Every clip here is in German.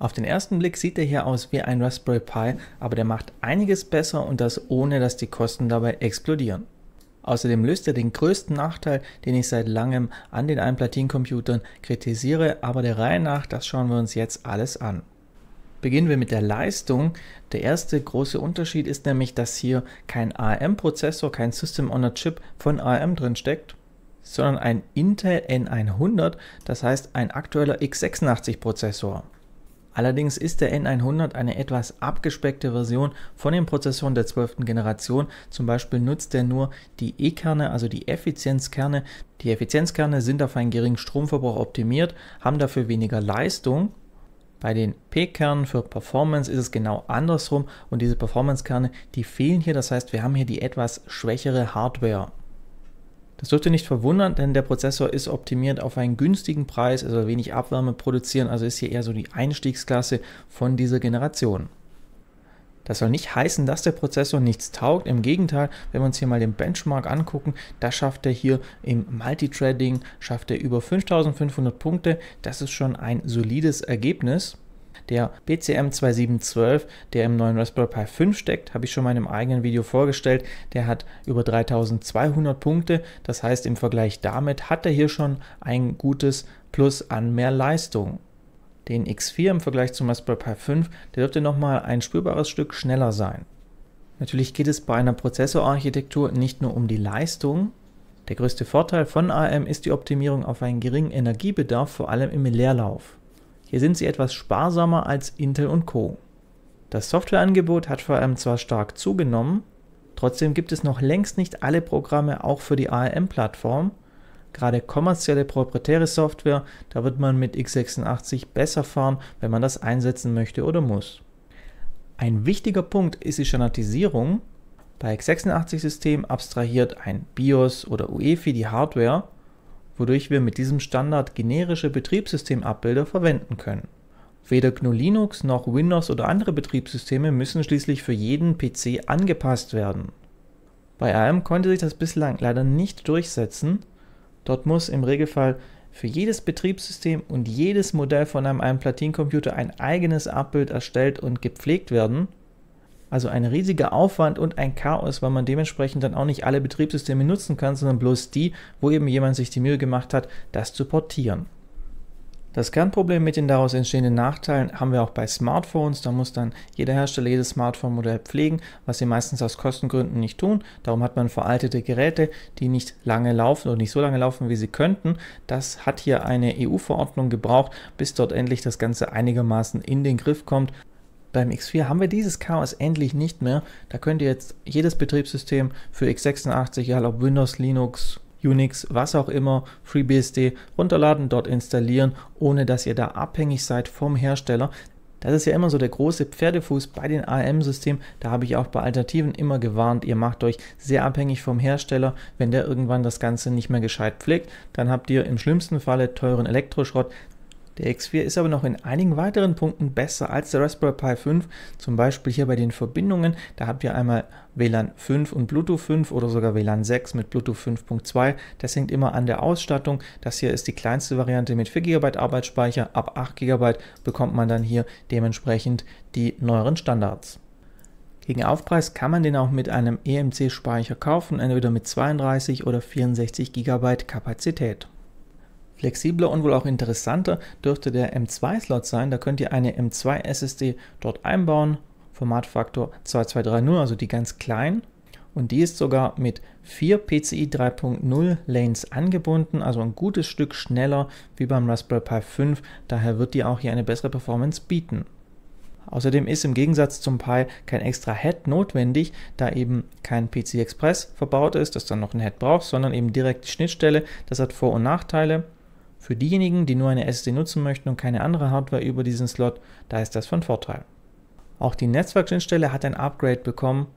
Auf den ersten Blick sieht er hier aus wie ein Raspberry Pi, aber der macht einiges besser und das ohne, dass die Kosten dabei explodieren. Außerdem löst er den größten Nachteil, den ich seit langem an den einplatin kritisiere, aber der Reihe nach, das schauen wir uns jetzt alles an. Beginnen wir mit der Leistung. Der erste große Unterschied ist nämlich, dass hier kein ARM-Prozessor, kein System on a Chip von ARM drin steckt, sondern ein Intel N100, das heißt ein aktueller x86-Prozessor. Allerdings ist der N100 eine etwas abgespeckte Version von den Prozessoren der 12. Generation. Zum Beispiel nutzt er nur die E-Kerne, also die Effizienzkerne. Die Effizienzkerne sind auf einen geringen Stromverbrauch optimiert, haben dafür weniger Leistung bei den P-Kernen für Performance ist es genau andersrum und diese Performance-Kerne, die fehlen hier, das heißt, wir haben hier die etwas schwächere Hardware. Das dürfte nicht verwundern, denn der Prozessor ist optimiert auf einen günstigen Preis, also wenig Abwärme produzieren, also ist hier eher so die Einstiegsklasse von dieser Generation. Das soll nicht heißen, dass der Prozessor nichts taugt. Im Gegenteil, wenn wir uns hier mal den Benchmark angucken, da schafft er hier im Multithreading, schafft er über 5500 Punkte. Das ist schon ein solides Ergebnis. Der BCM2712, der im neuen Raspberry Pi 5 steckt, habe ich schon mal in einem eigenen Video vorgestellt. Der hat über 3200 Punkte. Das heißt, im Vergleich damit hat er hier schon ein gutes Plus an mehr Leistung den X4 im Vergleich zum Raspberry Pi 5, der dürfte nochmal ein spürbares Stück schneller sein. Natürlich geht es bei einer Prozessorarchitektur nicht nur um die Leistung. Der größte Vorteil von ARM ist die Optimierung auf einen geringen Energiebedarf, vor allem im Leerlauf. Hier sind sie etwas sparsamer als Intel und Co. Das Softwareangebot hat vor allem zwar stark zugenommen, trotzdem gibt es noch längst nicht alle Programme auch für die ARM-Plattform. Gerade kommerzielle proprietäre Software, da wird man mit x86 besser fahren, wenn man das einsetzen möchte oder muss. Ein wichtiger Punkt ist die Standardisierung. Bei x86-Systemen abstrahiert ein BIOS oder UEFI die Hardware wodurch wir mit diesem Standard generische Betriebssystemabbilder verwenden können. Weder GNU Linux noch Windows oder andere Betriebssysteme müssen schließlich für jeden PC angepasst werden. Bei ARM konnte sich das bislang leider nicht durchsetzen. Dort muss im Regelfall für jedes Betriebssystem und jedes Modell von einem, einem Platincomputer ein eigenes Abbild erstellt und gepflegt werden. Also ein riesiger Aufwand und ein Chaos, weil man dementsprechend dann auch nicht alle Betriebssysteme nutzen kann, sondern bloß die, wo eben jemand sich die Mühe gemacht hat, das zu portieren. Das Kernproblem mit den daraus entstehenden Nachteilen haben wir auch bei Smartphones. Da muss dann jeder Hersteller jedes Smartphone-Modell pflegen, was sie meistens aus Kostengründen nicht tun. Darum hat man veraltete Geräte, die nicht lange laufen oder nicht so lange laufen, wie sie könnten. Das hat hier eine EU-Verordnung gebraucht, bis dort endlich das Ganze einigermaßen in den Griff kommt. Beim X4 haben wir dieses Chaos endlich nicht mehr. Da könnt ihr jetzt jedes Betriebssystem für x86, egal ob Windows, Linux, Unix, was auch immer, FreeBSD runterladen, dort installieren, ohne dass ihr da abhängig seid vom Hersteller. Das ist ja immer so der große Pferdefuß bei den ARM-Systemen. Da habe ich auch bei Alternativen immer gewarnt, ihr macht euch sehr abhängig vom Hersteller. Wenn der irgendwann das Ganze nicht mehr gescheit pflegt, dann habt ihr im schlimmsten Falle teuren Elektroschrott, der X4 ist aber noch in einigen weiteren Punkten besser als der Raspberry Pi 5, zum Beispiel hier bei den Verbindungen. Da habt ihr einmal WLAN 5 und Bluetooth 5 oder sogar WLAN 6 mit Bluetooth 5.2. Das hängt immer an der Ausstattung. Das hier ist die kleinste Variante mit 4 GB Arbeitsspeicher. Ab 8 GB bekommt man dann hier dementsprechend die neueren Standards. Gegen Aufpreis kann man den auch mit einem EMC-Speicher kaufen, entweder mit 32 oder 64 GB Kapazität. Flexibler und wohl auch interessanter dürfte der M2-Slot sein. Da könnt ihr eine M2-SSD dort einbauen, Formatfaktor 2230, also die ganz klein. Und die ist sogar mit vier PCI 3.0 Lanes angebunden, also ein gutes Stück schneller wie beim Raspberry Pi 5. Daher wird die auch hier eine bessere Performance bieten. Außerdem ist im Gegensatz zum Pi kein extra Head notwendig, da eben kein PCI Express verbaut ist, das dann noch ein Head braucht, sondern eben direkt die Schnittstelle. Das hat Vor- und Nachteile. Für diejenigen, die nur eine SSD nutzen möchten und keine andere Hardware über diesen Slot, da ist das von Vorteil. Auch die Netzwerkschnittstelle hat ein Upgrade bekommen.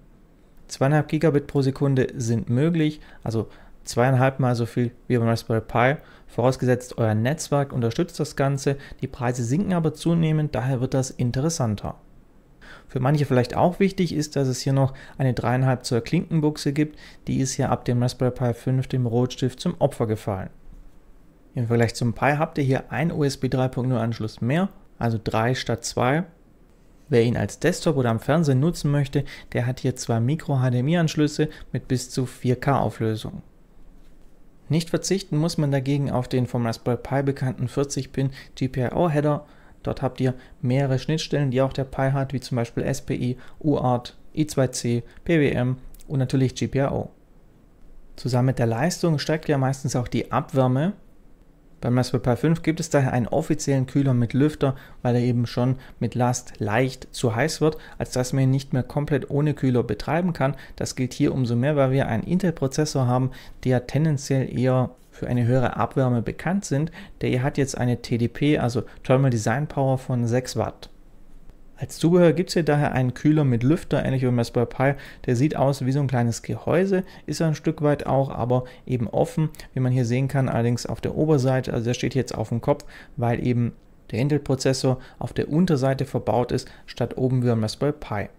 2,5 Gigabit pro Sekunde sind möglich, also zweieinhalb Mal so viel wie beim Raspberry Pi. Vorausgesetzt, euer Netzwerk unterstützt das Ganze, die Preise sinken aber zunehmend, daher wird das interessanter. Für manche vielleicht auch wichtig ist, dass es hier noch eine 3,5 Zoll Klinkenbuchse gibt, die ist ja ab dem Raspberry Pi 5 dem Rotstift zum Opfer gefallen. Im Vergleich zum Pi habt ihr hier ein USB 3.0 Anschluss mehr, also 3 statt 2. Wer ihn als Desktop oder am Fernsehen nutzen möchte, der hat hier zwei Micro-HDMI-Anschlüsse mit bis zu 4K-Auflösung. Nicht verzichten muss man dagegen auf den vom Raspberry Pi bekannten 40-Pin GPIO-Header. Dort habt ihr mehrere Schnittstellen, die auch der Pi hat, wie zum Beispiel SPI, UART, I2C, PWM und natürlich GPIO. Zusammen mit der Leistung steigt ja meistens auch die Abwärme beim Raspberry Pi 5 gibt es daher einen offiziellen Kühler mit Lüfter, weil er eben schon mit Last leicht zu heiß wird, als dass man ihn nicht mehr komplett ohne Kühler betreiben kann. Das gilt hier umso mehr, weil wir einen Intel-Prozessor haben, der tendenziell eher für eine höhere Abwärme bekannt sind. Der hier hat jetzt eine TDP, also Thermal Design Power von 6 Watt. Als Zubehör gibt es hier daher einen Kühler mit Lüfter, ähnlich wie beim Raspberry Pi. Der sieht aus wie so ein kleines Gehäuse, ist er ein Stück weit auch, aber eben offen, wie man hier sehen kann, allerdings auf der Oberseite, also der steht jetzt auf dem Kopf, weil eben der Intel-Prozessor auf der Unterseite verbaut ist, statt oben wie beim Raspberry Pi.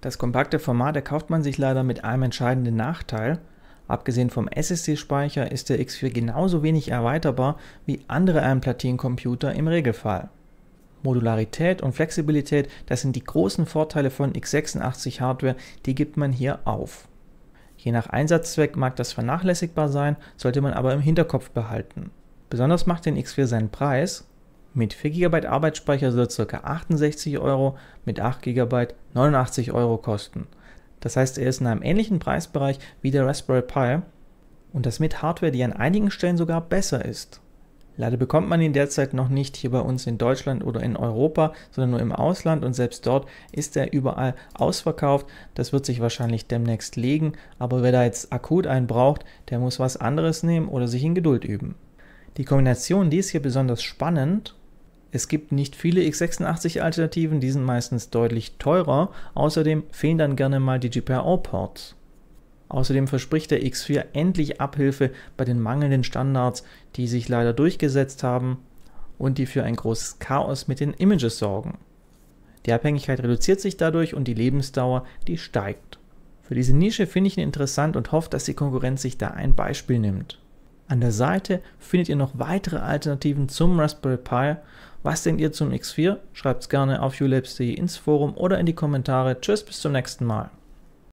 Das kompakte Format erkauft man sich leider mit einem entscheidenden Nachteil. Abgesehen vom SSD-Speicher ist der X4 genauso wenig erweiterbar wie andere ARM-Platinencomputer im Regelfall. Modularität und Flexibilität, das sind die großen Vorteile von x86 Hardware, die gibt man hier auf. Je nach Einsatzzweck mag das vernachlässigbar sein, sollte man aber im Hinterkopf behalten. Besonders macht den X4 seinen Preis mit 4 GB Arbeitsspeicher soll es ca. 68 Euro, mit 8 GB 89 Euro kosten. Das heißt, er ist in einem ähnlichen Preisbereich wie der Raspberry Pi und das mit Hardware, die an einigen Stellen sogar besser ist. Leider bekommt man ihn derzeit noch nicht hier bei uns in Deutschland oder in Europa, sondern nur im Ausland und selbst dort ist er überall ausverkauft. Das wird sich wahrscheinlich demnächst legen, aber wer da jetzt akut einen braucht, der muss was anderes nehmen oder sich in Geduld üben. Die Kombination, die ist hier besonders spannend. Es gibt nicht viele x86-Alternativen, die sind meistens deutlich teurer. Außerdem fehlen dann gerne mal die GPIO-Ports. Außerdem verspricht der X4 endlich Abhilfe bei den mangelnden Standards, die sich leider durchgesetzt haben und die für ein großes Chaos mit den Images sorgen. Die Abhängigkeit reduziert sich dadurch und die Lebensdauer, die steigt. Für diese Nische finde ich ihn interessant und hoffe, dass die Konkurrenz sich da ein Beispiel nimmt. An der Seite findet ihr noch weitere Alternativen zum Raspberry Pi. Was denkt ihr zum X4? Schreibt es gerne auf ulabs.de ins Forum oder in die Kommentare. Tschüss, bis zum nächsten Mal.